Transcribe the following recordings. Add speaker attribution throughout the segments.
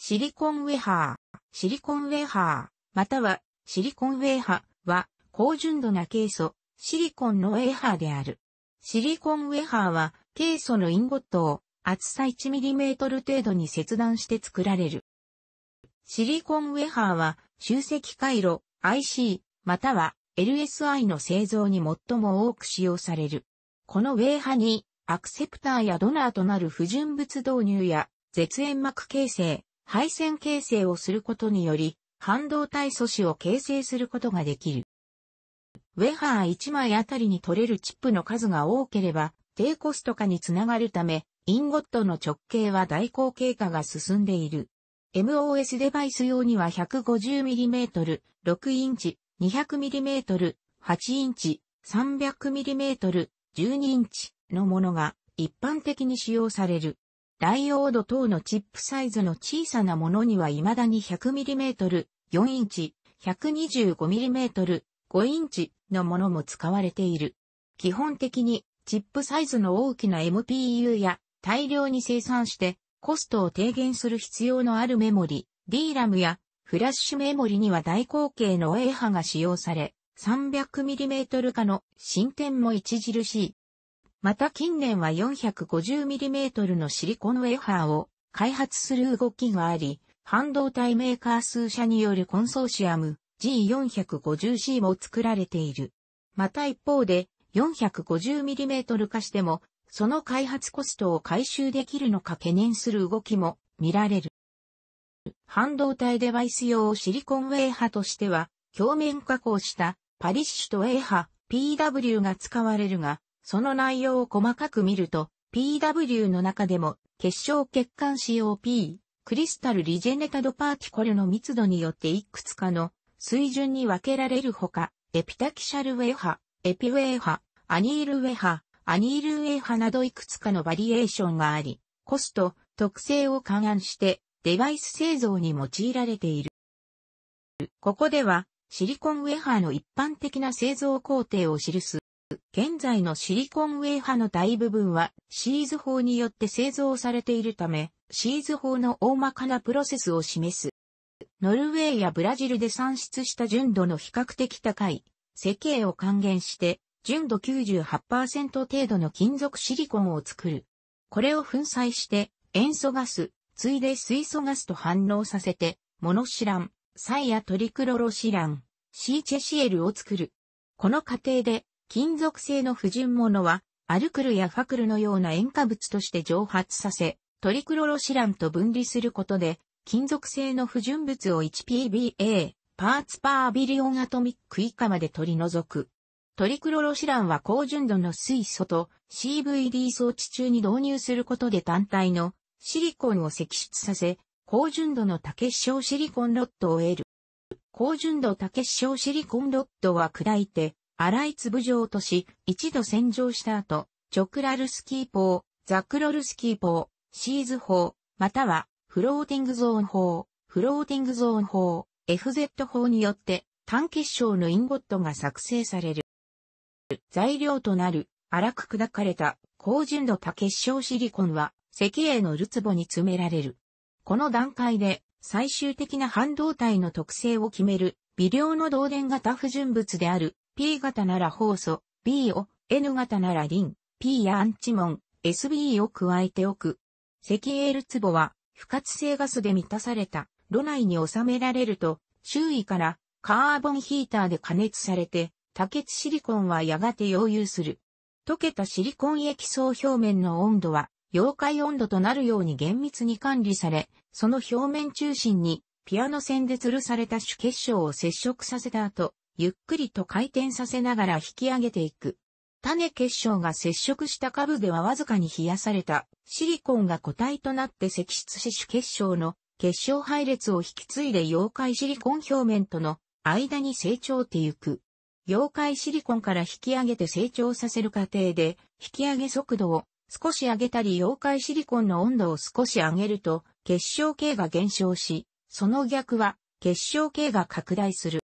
Speaker 1: シリコンウェハー、シリコンウェハー、またはシリコンウェハは高純度なケイ素、シリコンのウェハーである。シリコンウェハーはケイ素のインゴットを厚さ 1mm 程度に切断して作られる。シリコンウェハーは集積回路 IC または LSI の製造に最も多く使用される。このウェハにアクセプターやドナーとなる不純物導入や絶縁膜形成、配線形成をすることにより、半導体素子を形成することができる。ウェハー1枚あたりに取れるチップの数が多ければ、低コスト化につながるため、インゴットの直径は代行経過が進んでいる。MOS デバイス用には 150mm、6インチ、200mm、8インチ、300mm、12インチのものが一般的に使用される。ダイオード等のチップサイズの小さなものには未だに 100mm、4インチ、125mm、5インチのものも使われている。基本的にチップサイズの大きな MPU や大量に生産してコストを低減する必要のあるメモリ、DRAM やフラッシュメモリには大口径の A 波が使用され、300mm 化の進展も著しい。また近年は 450mm のシリコンウェハーを開発する動きがあり、半導体メーカー数社によるコンソーシアム G450C も作られている。また一方で 450mm 化しても、その開発コストを回収できるのか懸念する動きも見られる。半導体デバイス用をシリコンウェーハとしては、鏡面加工したパリッシュとウェーハ PW が使われるが、その内容を細かく見ると、PW の中でも、結晶血管 COP、クリスタルリジェネタドパーティコルの密度によっていくつかの水準に分けられるほか、エピタキシャルウェハ、エピウェハ、アニールウェハ、アニールウェハなどいくつかのバリエーションがあり、コスト、特性を勘案してデバイス製造に用いられている。ここではシリコンウェハーの一般的な製造工程を記す。現在のシリコンウェイ派の大部分はシーズ法によって製造されているため、シーズ法の大まかなプロセスを示す。ノルウェーやブラジルで産出した純度の比較的高い、石英を還元して、純度98%程度の金属シリコンを作る。これを粉砕して、塩素ガス、ついで水素ガスと反応させて、モノシラン、サイア、トリクロロシラン、シーチェシエルを作る。この過程で金属製の不純物は、アルクルやファクルのような塩化物として蒸発させ、トリクロロシランと分離することで、金属製の不純物を 1pBa、パーツパービリオンアトミック以下まで取り除く。トリクロロシランは高純度の水素と CVD 装置中に導入することで単体のシリコンを析出させ、高純度の竹小シリコンロッドを得る。高純度竹小シリコンロッドは砕いて、荒い粒状とし、一度洗浄した後、チョクラルスキー砲、ザクロルスキー砲、シーズ砲、または、フローティングゾーン砲、フローティングゾーン砲、FZ 砲によって、単結晶のインゴットが作成される。材料となる、粗く砕かれた、高純度多結晶シリコンは、石英のルツボに詰められる。この段階で、最終的な半導体の特性を決める、微量の導電型不純物である、P 型なら酵素、B を、N 型ならリン、P やアンチモン、SB を加えておく。赤エール壺は、不活性ガスで満たされた、炉内に収められると、周囲からカーボンヒーターで加熱されて、多血シリコンはやがて溶融する。溶けたシリコン液層表面の温度は、溶解温度となるように厳密に管理され、その表面中心に、ピアノ線で吊るされた主結晶を接触させた後、ゆっくりと回転させながら引き上げていく。種結晶が接触した下部ではわずかに冷やされたシリコンが固体となって積出し主結晶の結晶配列を引き継いで溶解シリコン表面との間に成長ってゆく。溶解シリコンから引き上げて成長させる過程で引き上げ速度を少し上げたり溶解シリコンの温度を少し上げると結晶系が減少し、その逆は結晶系が拡大する。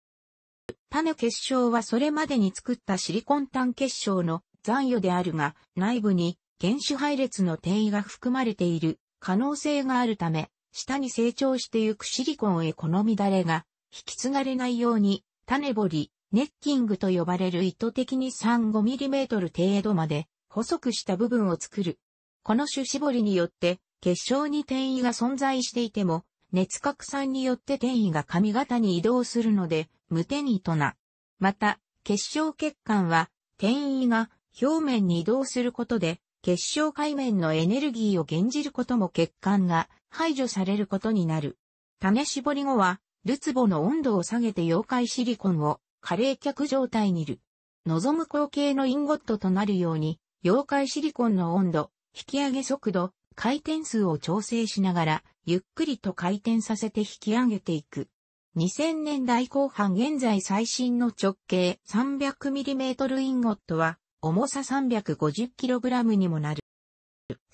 Speaker 1: 種結晶はそれまでに作ったシリコン炭結晶の残余であるが、内部に原子配列の定位が含まれている可能性があるため、下に成長してゆくシリコンへこの乱れが引き継がれないように、種掘り、ネッキングと呼ばれる意図的に 3-5mm 程度まで細くした部分を作る。この種絞りによって結晶に転移が存在していても熱拡散によって転移が髪型に移動するので無手にとな。また、結晶血管は、転移が表面に移動することで、結晶界面のエネルギーを減じることも血管が排除されることになる。種絞り後は、ルツボの温度を下げて溶解シリコンを過冷却状態にいる。望む光景のインゴットとなるように、溶解シリコンの温度、引き上げ速度、回転数を調整しながら、ゆっくりと回転させて引き上げていく。2000年代後半現在最新の直径 300mm インゴットは重さ 350kg にもなる。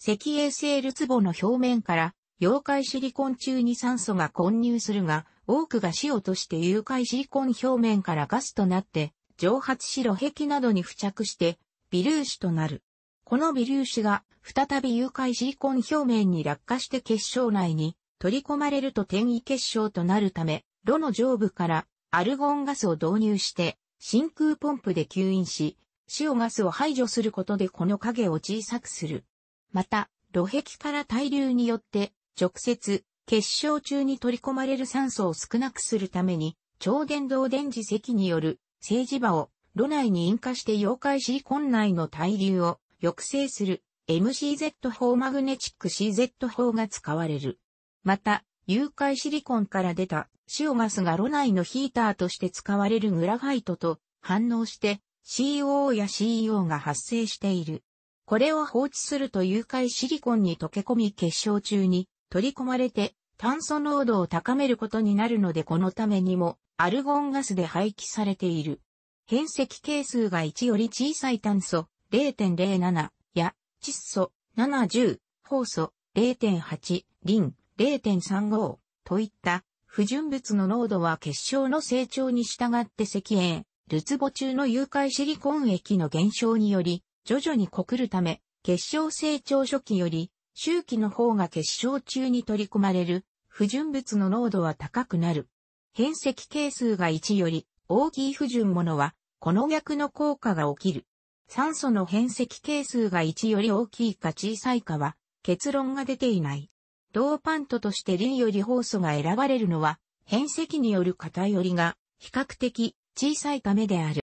Speaker 1: 石英ールツボの表面から溶解シリコン中に酸素が混入するが、多くが塩として融解シリコン表面からガスとなって、蒸発白壁などに付着して、微粒子となる。この微粒子が再び融解シリコン表面に落下して結晶内に取り込まれると転移結晶となるため、炉の上部からアルゴンガスを導入して真空ポンプで吸引し、塩ガスを排除することでこの影を小さくする。また、炉壁から対流によって直接結晶中に取り込まれる酸素を少なくするために超電導電磁石による政磁場を炉内に引火して溶解しン内の対流を抑制する MCZ 法マグネチック CZ 法が使われる。また、融解シリコンから出たシオガスが炉内のヒーターとして使われるグラファイトと反応して COO や CEO が発生している。これを放置すると誘拐シリコンに溶け込み結晶中に取り込まれて炭素濃度を高めることになるのでこのためにもアルゴンガスで廃棄されている。変積係数が1より小さい炭素0.07や窒素710、酵素0.8、リン0.35といった不純物の濃度は結晶の成長に従って石英、ルツボ中の融解シリコン液の減少により、徐々にくるため、結晶成長初期より、周期の方が結晶中に取り込まれる、不純物の濃度は高くなる。変積係数が1より大きい不純ものは、この逆の効果が起きる。酸素の変積係数が1より大きいか小さいかは、結論が出ていない。同ーパントとしてンよりホー素が選ばれるのは、変積による偏りが比較的小さいためである。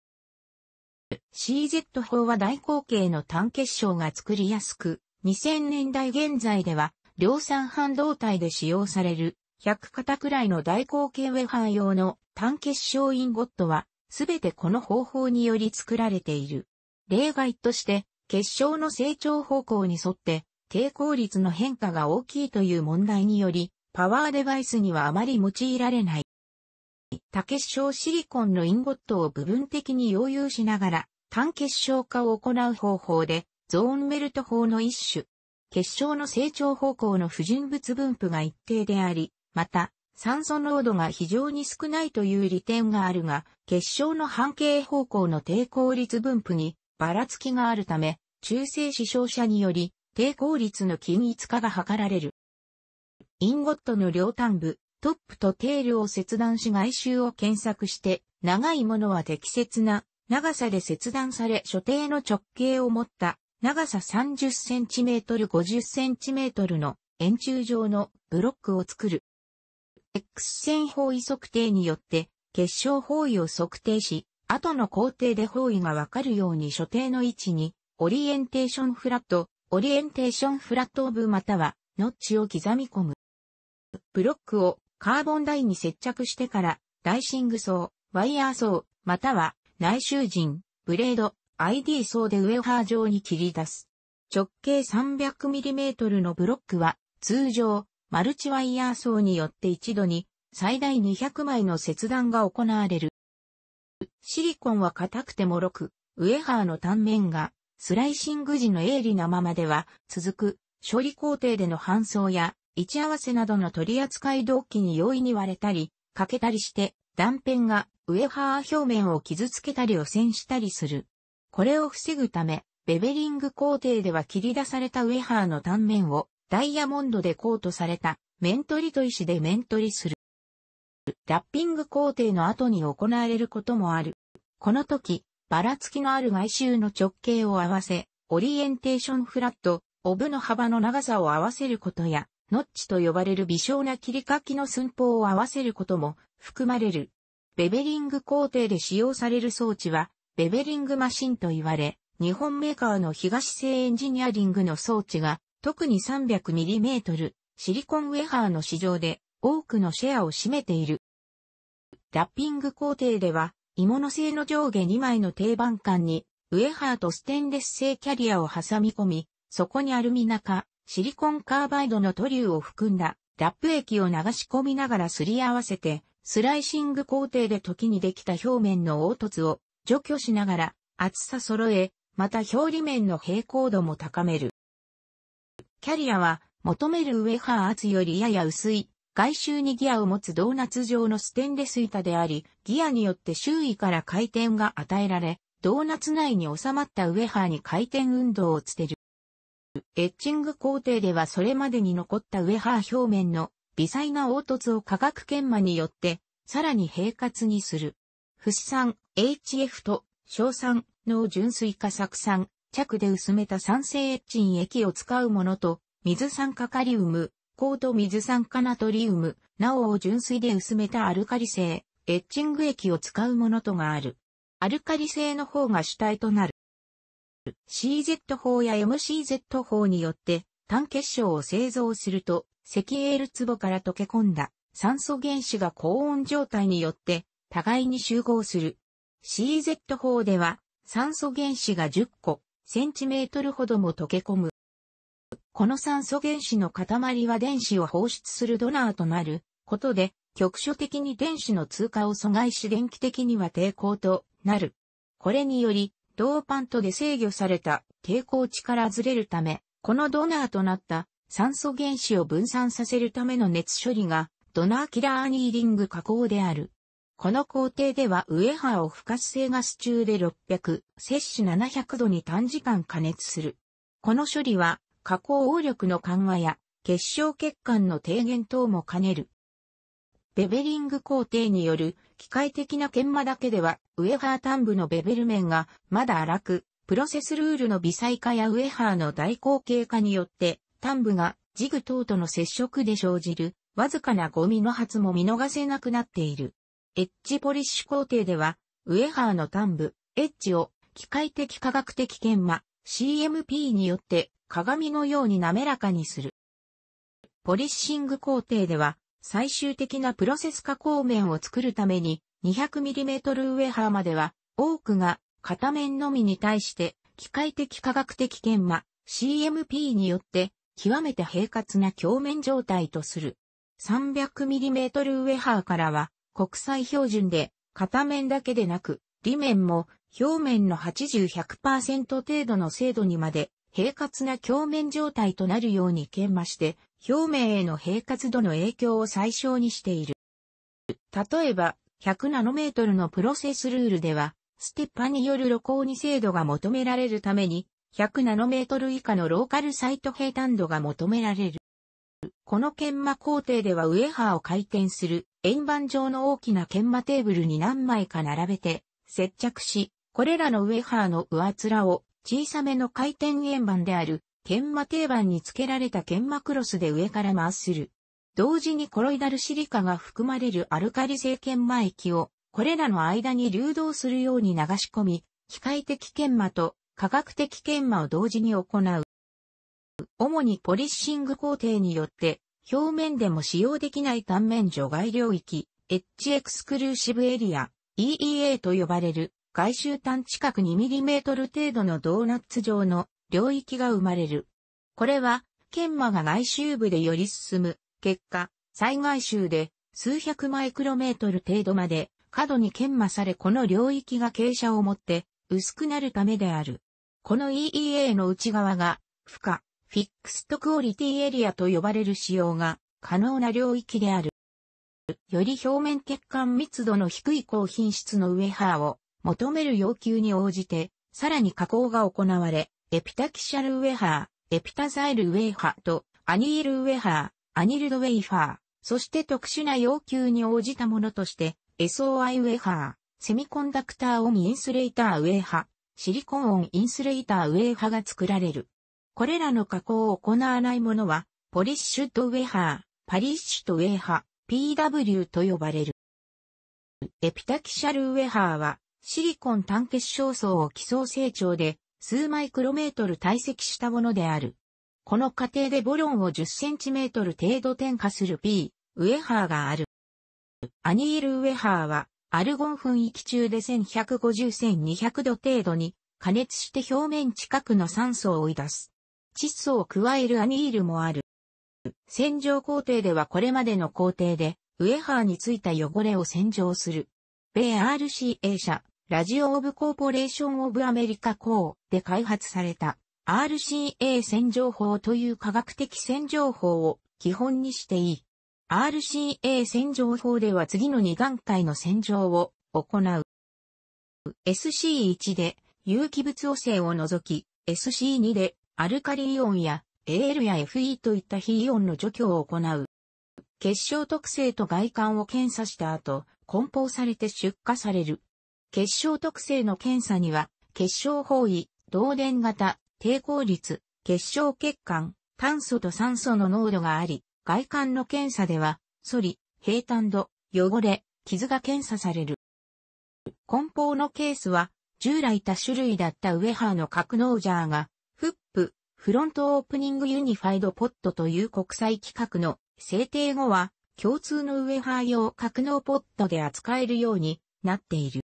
Speaker 1: CZ 法は大口径の単結晶が作りやすく、2000年代現在では量産半導体で使用される100型くらいの大口径ウェファー用の単結晶インゴットは、すべてこの方法により作られている。例外として、結晶の成長方向に沿って、抵抗率の変化が大きいという問題により、パワーデバイスにはあまり用いられない。多結晶シリコンのインゴットを部分的に溶融しながら、単結晶化を行う方法で、ゾーンメルト法の一種。結晶の成長方向の不純物分布が一定であり、また、酸素濃度が非常に少ないという利点があるが、結晶の半径方向の抵抗率分布にばらつきがあるため、中性死傷者により抵抗率の均一化が図られる。インゴットの両端部、トップとテールを切断し外周を検索して、長いものは適切な長さで切断され所定の直径を持った長さ 30cm50cm の円柱状のブロックを作る。X 線方位測定によって結晶方位を測定し、後の工程で方位がわかるように所定の位置にオリエンテーションフラットオリエンテーションフラットオブまたは、ノッチを刻み込む。ブロックをカーボン台に接着してから、ライシング層、ワイヤー層、または内周陣、ブレード、ID 層でウェハー状に切り出す。直径 300mm のブロックは、通常、マルチワイヤー層によって一度に、最大200枚の切断が行われる。シリコンは硬くてもろく、ウェハーの断面がスライシング時の鋭利なままでは、続く、処理工程での搬送や、位置合わせなどの取り扱い動機に容易に割れたり、欠けたりして、断片がウェハー表面を傷つけたり汚染したりする。これを防ぐため、ベベリング工程では切り出されたウェハーの断面をダイヤモンドでコートされた面取りと石で面取りする。ラッピング工程の後に行われることもある。この時、ばらつきのある外周の直径を合わせ、オリエンテーションフラット、オブの幅の長さを合わせることや、ノッチと呼ばれる微小な切り欠きの寸法を合わせることも含まれる。ベベリング工程で使用される装置は、ベベリングマシンと言われ、日本メーカーの東製エンジニアリングの装置が、特に 300mm シリコンウェハーの市場で多くのシェアを占めている。ラッピング工程では、鋳物製の上下2枚の定番管に、ウエハーとステンレス製キャリアを挟み込み、そこにアルミ中、シリコンカーバイドの塗料を含んだラップ液を流し込みながらすり合わせて、スライシング工程で時にできた表面の凹凸を除去しながら厚さ揃え、また表裏面の平行度も高める。キャリアは求めるウエハー厚よりやや薄い外周にギアを持つドーナツ状のステンレス板であり、ギアによって周囲から回転が与えられ、ドーナツ内に収まったウェハーに回転運動をつける。エッチング工程ではそれまでに残ったウェハー表面の微細な凹凸を化学研磨によって、さらに平滑にする。不死酸、HF と、硝酸の純水化酢酸、着で薄めた酸性エッチン液を使うものと、水酸化カリウム、高度水酸化ナトリウム、なおを純水で薄めたアルカリ性、エッチング液を使うものとがある。アルカリ性の方が主体となる。CZ 法や MCZ 法によって単結晶を製造すると、石英ル壺から溶け込んだ酸素原子が高温状態によって互いに集合する。CZ 法では酸素原子が10個、センチメートルほども溶け込む。この酸素原子の塊は電子を放出するドナーとなることで、局所的に電子の通過を阻害し電気的には抵抗となる。これにより、ドーパントで制御された抵抗値からずれるため、このドナーとなった酸素原子を分散させるための熱処理がドナーキラーニーリング加工である。この工程ではウエハーを不活性ガス中で600、摂氏700度に短時間加熱する。この処理は加工応力の緩和や、結晶欠陥の低減等も兼ねる。ベベリング工程による機械的な研磨だけでは、ウェハー端部のベベル面がまだ荒く、プロセスルールの微細化やウェハーの大口径化によって、端部がジグ等との接触で生じる、わずかなゴミの発も見逃せなくなっている。エッジポリッシュ工程では、ウェハーの端部、エッジを機械的科学的研磨、CMP によって鏡のように滑らかにする。ポリッシング工程では、最終的なプロセス加工面を作るために 200mm ウェハーまでは多くが片面のみに対して機械的科学的研磨 CMP によって極めて平滑な鏡面状態とする。300mm ウェハーからは国際標準で片面だけでなく、裏面も表面の80-100%程度の精度にまで平滑な鏡面状態となるように研磨して、表面への平滑度の影響を最小にしている。例えば、100ナノメートルのプロセスルールでは、ステッパによる露光に精度が求められるために、100ナノメートル以下のローカルサイト平坦度が求められる。この研磨工程ではウエハーを回転する円盤状の大きな研磨テーブルに何枚か並べて接着し、これらのウエハーの上面を小さめの回転円盤である、研磨定番に付けられた研磨クロスで上から回する。同時にコロイダルシリカが含まれるアルカリ性研磨液を、これらの間に流動するように流し込み、機械的研磨と科学的研磨を同時に行う。主にポリッシング工程によって、表面でも使用できない断面除外領域、エッジエクスクルーシブエリア、EEA と呼ばれる外周端近く 2mm 程度のドーナツ状の領域が生まれる。これは、研磨が外周部でより進む結果、最外周で数百マイクロメートル程度まで過度に研磨されこの領域が傾斜を持って薄くなるためである。この EEA の内側が負荷、フィックストクオリティエリアと呼ばれる仕様が可能な領域である。より表面血管密度の低い高品質のウェハーを求める要求に応じて、さらに加工が行われ、エピタキシャルウェハー、エピタザイルウェハーと、アニールウェハー、アニルドウェイファー、そして特殊な要求に応じたものとして、SOI ウェハー、セミコンダクターオンインスレーターウェハ、シリコンオンインスレーターウェハが作られる。これらの加工を行わないものは、ポリッシュとウェハー、パリッシュとウェハ、PW と呼ばれる。エピタキシャルウェハーは、シリコン単結晶層を基層成長で数マイクロメートル堆積したものである。この過程でボロンを10センチメートル程度添加する P、ウェハーがある。アニール・ウェハーは、アルゴン噴域中で1150-1200度程度に加熱して表面近くの酸素を追い出す。窒素を加えるアニールもある。洗浄工程ではこれまでの工程で、ウェハーについた汚れを洗浄する。米 RCA 社、ラジオ・オブ・コーポレーション・オブ・アメリカコーで開発された RCA 洗浄法という科学的洗浄法を基本にしていい。RCA 洗浄法では次の2段階の洗浄を行う。SC1 で有機物汚染を除き、SC2 でアルカリイオンや AL や FE といった非イオンの除去を行う。結晶特性と外観を検査した後、梱包されて出荷される。結晶特性の検査には、結晶方位、導電型、抵抗率、結晶血管、炭素と酸素の濃度があり、外観の検査では、ソリ、平坦度、汚れ、傷が検査される。梱包のケースは、従来多種類だったウェハーの格納ジャーが、フップ、フロントオープニングユニファイドポットという国際規格の制定後は、共通のウェハー用格納ポットで扱えるようになっている。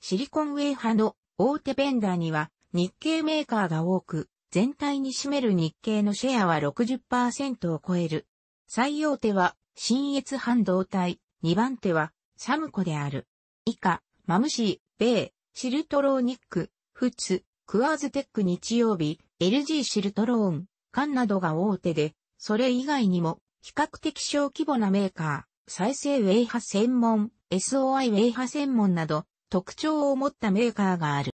Speaker 1: シリコンウェイ派の大手ベンダーには日系メーカーが多く、全体に占める日系のシェアは60%を超える。最大手は新越半導体、2番手はサムコである。以下、マムシー、ベイ、シルトローニック、フツ、クアーズテック日曜日、LG シルトローン、カンなどが大手で、それ以外にも比較的小規模なメーカー、再生ウェイ派専門、SOI ウェイ派専門など、特徴を持ったメーカーがある。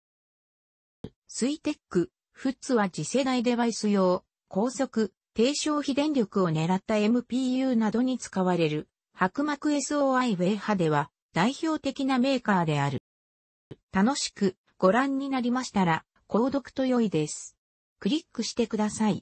Speaker 1: スイテック、フッツは次世代デバイス用、高速、低消費電力を狙った MPU などに使われる、白膜 SOI ウェイ派では代表的なメーカーである。楽しくご覧になりましたら、購読と良いです。クリックしてください。